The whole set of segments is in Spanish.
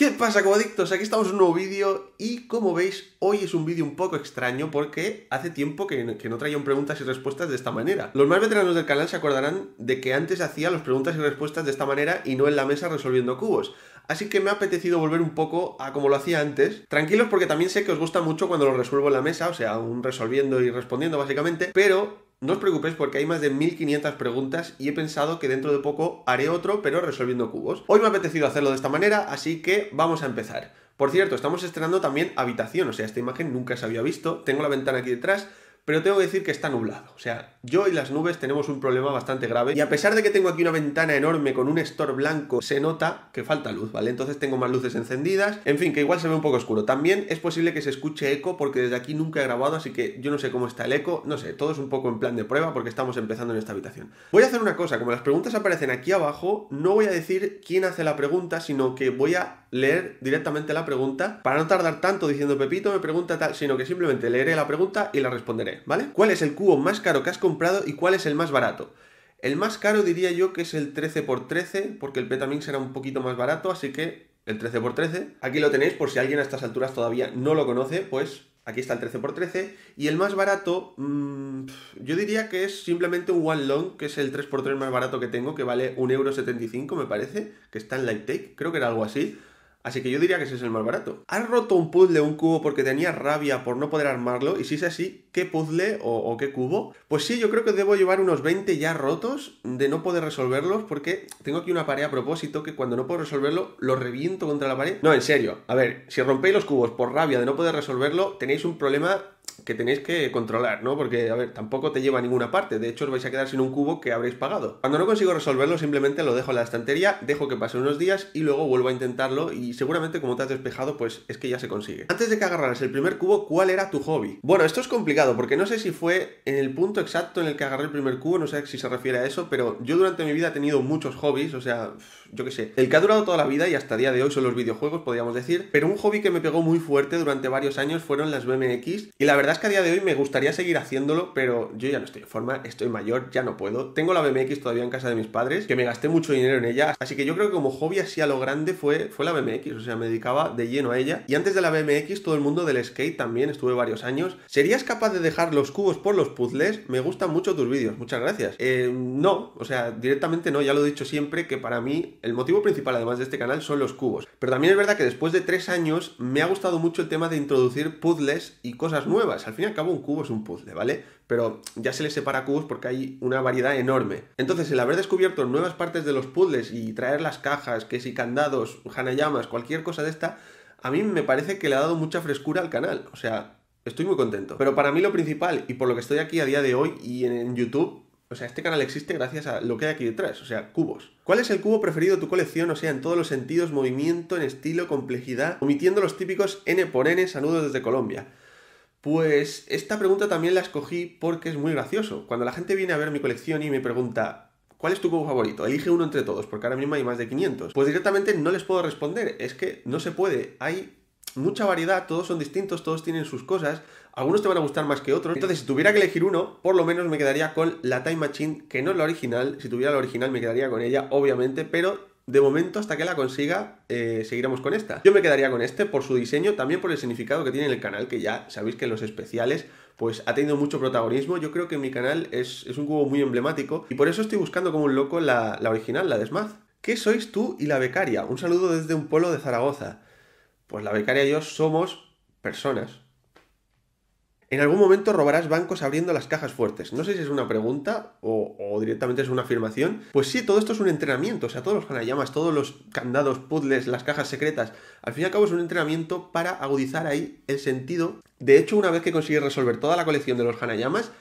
¿Qué pasa, comodictos? Aquí estamos en un nuevo vídeo y como veis, hoy es un vídeo un poco extraño porque hace tiempo que, no traían preguntas y respuestas de esta manera. Los más veteranos del canal se acordarán de que antes hacía las preguntas y respuestas de esta manera y no en la mesa resolviendo cubos. Así que me ha apetecido volver un poco a como lo hacía antes. Tranquilos porque también sé que os gusta mucho cuando lo resuelvo en la mesa, o sea, un resolviendo y respondiendo básicamente, pero no os preocupéis porque hay más de 1500 preguntas y he pensado que dentro de poco haré otro, pero resolviendo cubos. Hoy me ha apetecido hacerlo de esta manera, así que vamos a empezar. Por cierto, estamos estrenando también habitación, o sea, esta imagen nunca se había visto. Tengo la ventana aquí detrás, pero tengo que decir que está nublado. O sea, yo y las nubes tenemos un problema bastante grave. Y a pesar de que tengo aquí una ventana enorme con un store blanco, se nota que falta luz, ¿vale? Entonces tengo más luces encendidas. En fin, que igual se ve un poco oscuro. También es posible que se escuche eco porque desde aquí nunca he grabado, así que yo no sé cómo está el eco. No sé, todo es un poco en plan de prueba porque estamos empezando en esta habitación. Voy a hacer una cosa, como las preguntas aparecen aquí abajo, no voy a decir quién hace la pregunta, sino que voy a leer directamente la pregunta para no tardar tanto diciendo Pepito me pregunta tal, sino que simplemente leeré la pregunta y la responderé. ¿vale? ¿Cuál es el cubo más caro que has comprado y cuál es el más barato? El más caro diría yo que es el 13x13, porque el también era un poquito más barato, así que el 13x13. Aquí lo tenéis por si alguien a estas alturas todavía no lo conoce, pues aquí está el 13x13. Y el más barato, mm, yo diría que es simplemente un One Long, que es el 3x3 más barato que tengo, que vale 1,75€ me parece, que está en Light Take, creo que era algo así. Así que yo diría que ese es el más barato. ¿Has roto un puzzle, un cubo, porque tenía rabia por no poder armarlo? Y si es así, ¿qué puzzle o, o, qué cubo? Pues sí, yo creo que debo llevar unos 20 ya rotos de no poder resolverlos, porque tengo aquí una pared a propósito que cuando no puedo resolverlo, lo reviento contra la pared. No, en serio. A ver, si rompéis los cubos por rabia de no poder resolverlo, tenéis un problema que tenéis que controlar, ¿no? Porque, a ver, tampoco te lleva a ninguna parte. De hecho, os vais a quedar sin un cubo que habréis pagado. Cuando no consigo resolverlo, simplemente lo dejo en la estantería, dejo que pase unos días y luego vuelvo a intentarlo y seguramente como te has despejado, pues es que ya se consigue. Antes de que agarraras el primer cubo, ¿cuál era tu hobby? Bueno, esto es complicado porque no sé si fue en el punto exacto en el que agarré el primer cubo, no sé si se refiere a eso, pero yo durante mi vida he tenido muchos hobbies, o sea, yo qué sé. El que ha durado toda la vida y hasta día de hoy son los videojuegos, podríamos decir, pero un hobby que me pegó muy fuerte durante varios años fueron las BMX y la verdad es que a día de hoy me gustaría seguir haciéndolo, pero yo ya no estoy en forma, estoy mayor, ya no puedo. Tengo la BMX todavía en casa de mis padres, que me gasté mucho dinero en ella, así que yo creo que como hobby así a lo grande fue, fue la BMX, o sea, me dedicaba de lleno a ella. Y antes de la BMX, todo el mundo del skate también, estuve varios años. ¿Serías capaz de dejar los cubos por los puzzles? Me gustan mucho tus vídeos, muchas gracias. Eh, no, o sea, directamente no, ya lo he dicho siempre que para mí el motivo principal además de este canal son los cubos. Pero también es verdad que después de tres años me ha gustado mucho el tema de introducir puzzles y cosas nuevas. Al fin y al cabo, un cubo es un puzzle, ¿vale? Pero ya se le separa cubos porque hay una variedad enorme. Entonces, el haber descubierto nuevas partes de los puzzles y traer las cajas, que si candados, hanayamas, cualquier cosa de esta, a mí me parece que le ha dado mucha frescura al canal. O sea, estoy muy contento. Pero para mí lo principal, y por lo que estoy aquí a día de hoy y en YouTube, o sea, este canal existe gracias a lo que hay aquí detrás, o sea, cubos. ¿Cuál es el cubo preferido de tu colección? O sea, en todos los sentidos, movimiento, en estilo, complejidad, omitiendo los típicos N por N saludos desde Colombia. Pues esta pregunta también la escogí porque es muy gracioso. Cuando la gente viene a ver mi colección y me pregunta, ¿cuál es tu cubo favorito? Elige uno entre todos, porque ahora mismo hay más de 500. Pues directamente no les puedo responder, es que no se puede. Hay mucha variedad, todos son distintos, todos tienen sus cosas, algunos te van a gustar más que otros. Entonces, si tuviera que elegir uno, por lo menos me quedaría con la Time Machine, que no es la original, si tuviera la original me quedaría con ella, obviamente, pero de momento hasta que la consiga eh, seguiremos con esta. Yo me quedaría con este por su diseño, también por el significado que tiene en el canal, que ya sabéis que en los especiales pues ha tenido mucho protagonismo. Yo creo que mi canal es, un cubo muy emblemático y por eso estoy buscando como un loco la, original, la de ¿Qué sois tú y la becaria? Un saludo desde un pueblo de Zaragoza. Pues la becaria y yo somos personas en algún momento robarás bancos abriendo las cajas fuertes. No sé si es una pregunta o, directamente es una afirmación. Pues sí, todo esto es un entrenamiento. O sea, todos los Hanayamas, todos los candados, puzzles, las cajas secretas. Al fin y al cabo es un entrenamiento para agudizar ahí el sentido. De hecho, una vez que consigues resolver toda la colección de los hanayamas,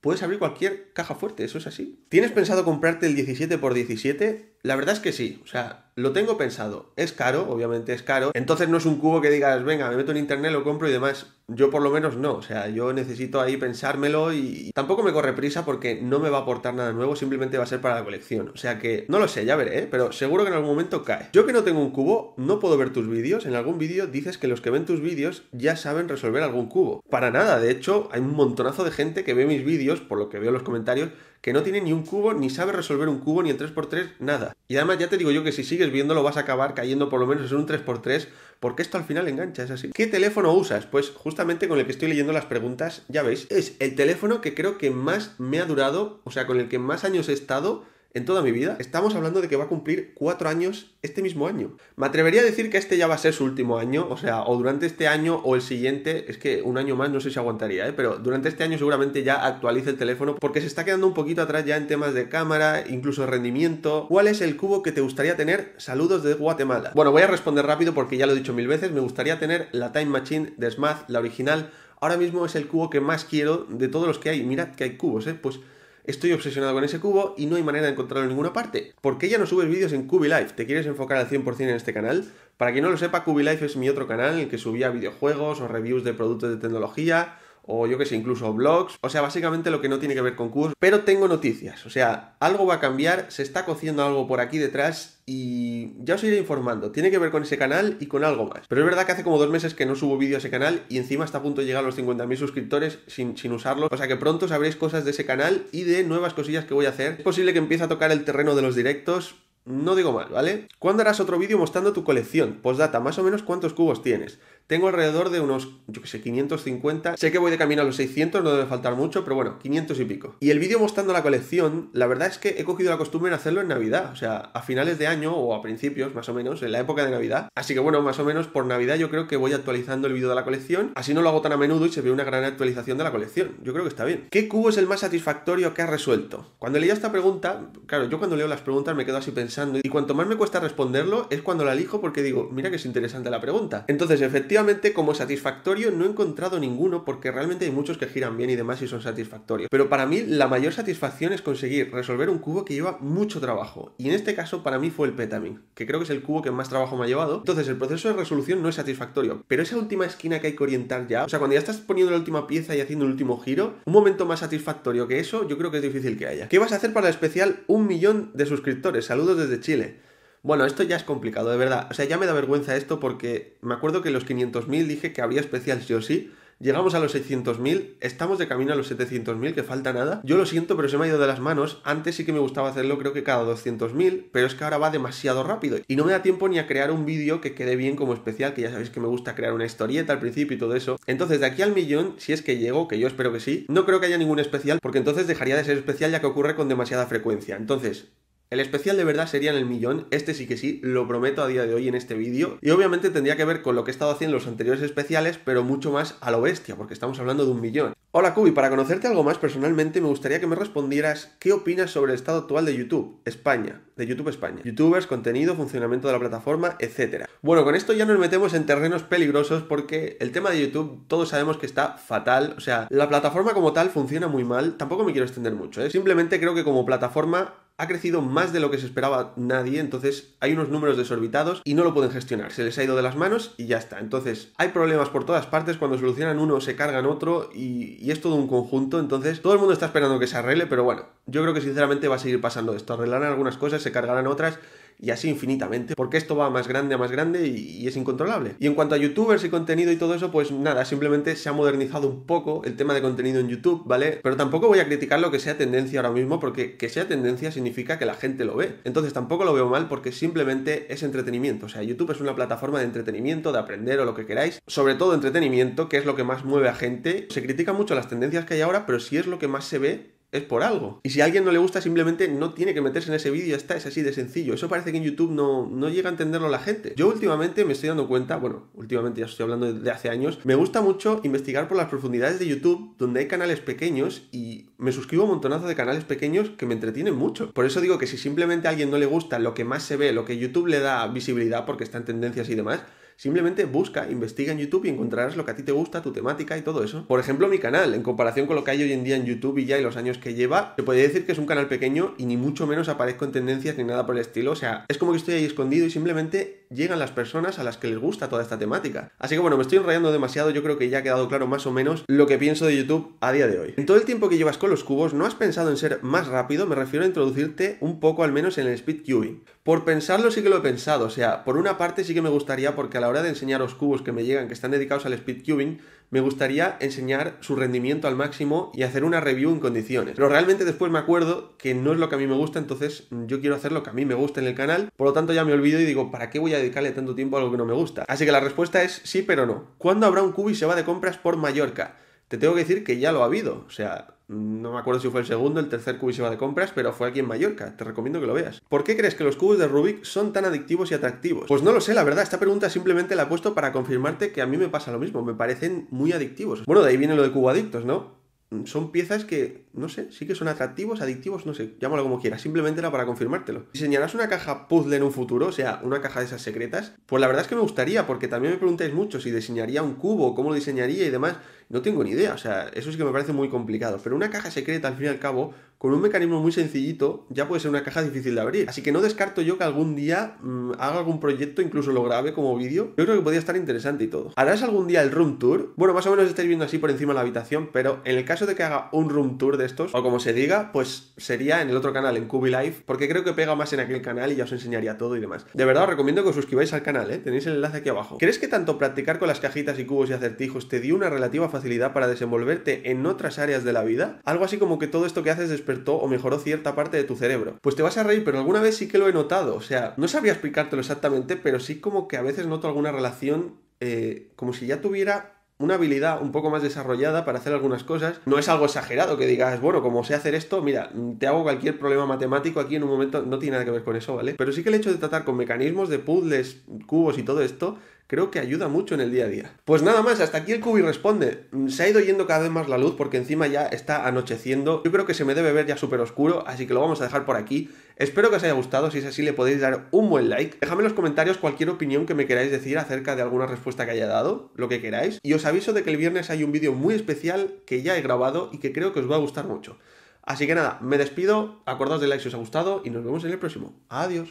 puedes abrir cualquier caja fuerte, eso es así. ¿Tienes pensado comprarte el 17x17? La verdad es que sí, o sea, lo tengo pensado. Es caro, obviamente es caro. Entonces no es un cubo que digas, venga, me meto en internet, lo compro y demás. Yo por lo menos no, o sea, yo necesito ahí pensármelo y tampoco me corre prisa porque no me va a aportar nada nuevo, simplemente va a ser para la colección. O sea que no lo sé, ya veré, ¿eh? pero seguro que en algún momento cae. Yo que no tengo un cubo, no puedo ver tus vídeos. En algún vídeo dices que los que ven tus vídeos ya saben resolver algún cubo. Para nada, de hecho, hay un montonazo de gente que ve mis vídeos, por lo que veo en los comentarios, que no tiene ni un cubo, ni sabe resolver un cubo, ni el 3x3, nada. Y además ya te digo yo que si sigues viéndolo vas a acabar cayendo por lo menos en un 3x3, porque esto al final engancha, es así. ¿Qué teléfono usas? Pues justamente con el que estoy leyendo las preguntas, ya veis, es el teléfono que creo que más me ha durado, o sea, con el que más años he estado en toda mi vida. Estamos hablando de que va a cumplir cuatro años este mismo año. Me atrevería a decir que este ya va a ser su último año, o sea, o durante este año o el siguiente, es que un año más no sé si aguantaría, ¿eh? pero durante este año seguramente ya actualice el teléfono porque se está quedando un poquito atrás ya en temas de cámara, incluso rendimiento. ¿Cuál es el cubo que te gustaría tener? Saludos de Guatemala. Bueno, voy a responder rápido porque ya lo he dicho mil veces, me gustaría tener la Time Machine de Smath, la original. Ahora mismo es el cubo que más quiero de todos los que hay. Mirad que hay cubos, ¿eh? Pues estoy obsesionado con ese cubo y no hay manera de encontrarlo en ninguna parte. ¿Por qué ya no subes vídeos en Cubilife? ¿Te quieres enfocar al 100% en este canal? Para quien no lo sepa, Cubilife es mi otro canal en el que subía videojuegos o reviews de productos de tecnología o yo que sé, incluso blogs, o sea, básicamente lo que no tiene que ver con cursos, pero tengo noticias, o sea, algo va a cambiar, se está cociendo algo por aquí detrás y ya os iré informando, tiene que ver con ese canal y con algo más. Pero es verdad que hace como dos meses que no subo vídeo a ese canal y encima está a punto de llegar a los 50.000 suscriptores sin, sin usarlo, o sea que pronto sabréis cosas de ese canal y de nuevas cosillas que voy a hacer. Es posible que empiece a tocar el terreno de los directos, no digo mal, ¿vale? ¿Cuándo harás otro vídeo mostrando tu colección? Postdata, más o menos cuántos cubos tienes. Tengo alrededor de unos, yo que sé, 550. Sé que voy de camino a los 600, no debe faltar mucho, pero bueno, 500 y pico. Y el vídeo mostrando la colección, la verdad es que he cogido la costumbre de hacerlo en Navidad, o sea, a finales de año o a principios, más o menos, en la época de Navidad. Así que bueno, más o menos por Navidad yo creo que voy actualizando el vídeo de la colección. Así no lo hago tan a menudo y se ve una gran actualización de la colección. Yo creo que está bien. ¿Qué cubo es el más satisfactorio que has resuelto? Cuando leía esta pregunta, claro, yo cuando leo las preguntas me quedo así pensando y cuanto más me cuesta responderlo es cuando la elijo porque digo, mira que es interesante la pregunta. Entonces, efectivamente, como satisfactorio, no he encontrado ninguno porque realmente hay muchos que giran bien y demás y son satisfactorios. Pero para mí, la mayor satisfacción es conseguir resolver un cubo que lleva mucho trabajo. Y en este caso, para mí fue el Petamin, que creo que es el cubo que más trabajo me ha llevado. Entonces, el proceso de resolución no es satisfactorio. Pero esa última esquina que hay que orientar ya, o sea, cuando ya estás poniendo la última pieza y haciendo el último giro, un momento más satisfactorio que eso, yo creo que es difícil que haya. ¿Qué vas a hacer para el especial un millón de suscriptores? Saludos desde Chile. Bueno, esto ya es complicado, de verdad. O sea, ya me da vergüenza esto porque me acuerdo que los 500.000 dije que habría especial sí o sí. Llegamos a los 600.000, estamos de camino a los 700.000, que falta nada. Yo lo siento, pero se me ha ido de las manos. Antes sí que me gustaba hacerlo, creo que cada 200.000, pero es que ahora va demasiado rápido. Y no me da tiempo ni a crear un vídeo que quede bien como especial, que ya sabéis que me gusta crear una historieta al principio y todo eso. Entonces, de aquí al millón, si es que llego, que yo espero que sí, no creo que haya ningún especial, porque entonces dejaría de ser especial ya que ocurre con demasiada frecuencia. Entonces, el especial de verdad sería en el millón, este sí que sí, lo prometo a día de hoy en este vídeo. Y obviamente tendría que ver con lo que he estado haciendo en los anteriores especiales, pero mucho más a lo bestia, porque estamos hablando de un millón. Hola Kubi, para conocerte algo más personalmente me gustaría que me respondieras qué opinas sobre el estado actual de YouTube, España, de YouTube España, youtubers, contenido, funcionamiento de la plataforma, etc. Bueno, con esto ya nos metemos en terrenos peligrosos porque el tema de YouTube todos sabemos que está fatal, o sea, la plataforma como tal funciona muy mal, tampoco me quiero extender mucho, ¿eh? simplemente creo que como plataforma ha crecido más de lo que se esperaba nadie, entonces hay unos números desorbitados y no lo pueden gestionar, se les ha ido de las manos y ya está. Entonces hay problemas por todas partes, cuando solucionan uno se cargan otro y, es todo un conjunto, entonces todo el mundo está esperando que se arregle, pero bueno, yo creo que sinceramente va a seguir pasando esto, arreglarán algunas cosas, se cargarán otras y así infinitamente, porque esto va más grande a más grande y, es incontrolable. Y en cuanto a youtubers y contenido y todo eso, pues nada, simplemente se ha modernizado un poco el tema de contenido en YouTube, ¿vale? Pero tampoco voy a criticar lo que sea tendencia ahora mismo, porque que sea tendencia significa que la gente lo ve. Entonces tampoco lo veo mal porque simplemente es entretenimiento. O sea, YouTube es una plataforma de entretenimiento, de aprender o lo que queráis. Sobre todo entretenimiento, que es lo que más mueve a gente. Se critica mucho las tendencias que hay ahora, pero si es lo que más se ve es por algo. Y si a alguien no le gusta, simplemente no tiene que meterse en ese vídeo, está, es así de sencillo. Eso parece que en YouTube no, no llega a entenderlo la gente. Yo últimamente me estoy dando cuenta, bueno, últimamente ya estoy hablando de hace años, me gusta mucho investigar por las profundidades de YouTube, donde hay canales pequeños y me suscribo a un montonazo de canales pequeños que me entretienen mucho. Por eso digo que si simplemente a alguien no le gusta lo que más se ve, lo que YouTube le da visibilidad porque está en tendencias y demás, Simplemente busca, investiga en YouTube y encontrarás lo que a ti te gusta, tu temática y todo eso. Por ejemplo, mi canal, en comparación con lo que hay hoy en día en YouTube y ya y los años que lleva, te podría decir que es un canal pequeño y ni mucho menos aparezco en tendencias ni nada por el estilo. O sea, es como que estoy ahí escondido y simplemente llegan las personas a las que les gusta toda esta temática. Así que bueno, me estoy enrayando demasiado, yo creo que ya ha quedado claro más o menos lo que pienso de YouTube a día de hoy. En todo el tiempo que llevas con los cubos, ¿no has pensado en ser más rápido? Me refiero a introducirte un poco al menos en el speed cubing. Por pensarlo sí que lo he pensado, o sea, por una parte sí que me gustaría porque a la hora de enseñaros cubos que me llegan que están dedicados al speed cubing, me gustaría enseñar su rendimiento al máximo y hacer una review en condiciones. Pero realmente después me acuerdo que no es lo que a mí me gusta, entonces yo quiero hacer lo que a mí me gusta en el canal, por lo tanto ya me olvido y digo, ¿para qué voy a dedicarle tanto tiempo a algo que no me gusta? Así que la respuesta es sí, pero no. ¿Cuándo habrá un cubi se va de compras por Mallorca? Te tengo que decir que ya lo ha habido, o sea, no me acuerdo si fue el segundo, el tercer cubo de compras, pero fue aquí en Mallorca. Te recomiendo que lo veas. ¿Por qué crees que los cubos de Rubik son tan adictivos y atractivos? Pues no lo sé, la verdad. Esta pregunta simplemente la he puesto para confirmarte que a mí me pasa lo mismo. Me parecen muy adictivos. Bueno, de ahí viene lo de cubo adictos, ¿no? Mm, son piezas que, no sé, sí que son atractivos, adictivos, no sé, llámalo como quieras, simplemente era para confirmártelo. Diseñarás una caja puzzle en un futuro, o sea, una caja de esas secretas, pues la verdad es que me gustaría, porque también me preguntáis mucho si diseñaría un cubo, cómo lo diseñaría y demás, no tengo ni idea, o sea, eso sí que me parece muy complicado, pero una caja secreta al fin y al cabo, con un mecanismo muy sencillito ya puede ser una caja difícil de abrir. Así que no descarto yo que algún día mm, haga algún proyecto, incluso lo grabe como vídeo. Yo creo que podría estar interesante y todo. ¿Harás algún día el room tour? Bueno, más o menos estáis viendo así por encima la habitación, pero en el caso de que haga un room tour de estos, o como se diga, pues sería en el otro canal, en Kubi Life, porque creo que pega más en aquel canal y ya os enseñaría todo y demás. De verdad os recomiendo que os suscribáis al canal, ¿eh? tenéis el enlace aquí abajo. ¿Crees que tanto practicar con las cajitas y cubos y acertijos te dio una relativa facilidad para desenvolverte en otras áreas de la vida? Algo así como que todo esto que haces después o mejoró cierta parte de tu cerebro. Pues te vas a reír, pero alguna vez sí que lo he notado. O sea, no sabía explicártelo exactamente, pero sí como que a veces noto alguna relación eh, como si ya tuviera una habilidad un poco más desarrollada para hacer algunas cosas. No es algo exagerado que digas, bueno, como sé hacer esto, mira, te hago cualquier problema matemático aquí en un momento, no tiene nada que ver con eso, ¿vale? Pero sí que el hecho de tratar con mecanismos de puzzles, cubos y todo esto, creo que ayuda mucho en el día a día. Pues nada más, hasta aquí el Cubi responde. Mm, se ha ido yendo cada vez más la luz porque encima ya está anocheciendo. Yo creo que se me debe ver ya súper oscuro, así que lo vamos a dejar por aquí. Espero que os haya gustado, si es así le podéis dar un buen like. Dejadme en los comentarios cualquier opinión que me queráis decir acerca de alguna respuesta que haya dado, lo que queráis. Y os aviso de que el viernes hay un vídeo muy especial que ya he grabado y que creo que os va a gustar mucho. Así que nada, me despido, acordaos de like si os ha gustado y nos vemos en el próximo. Adiós.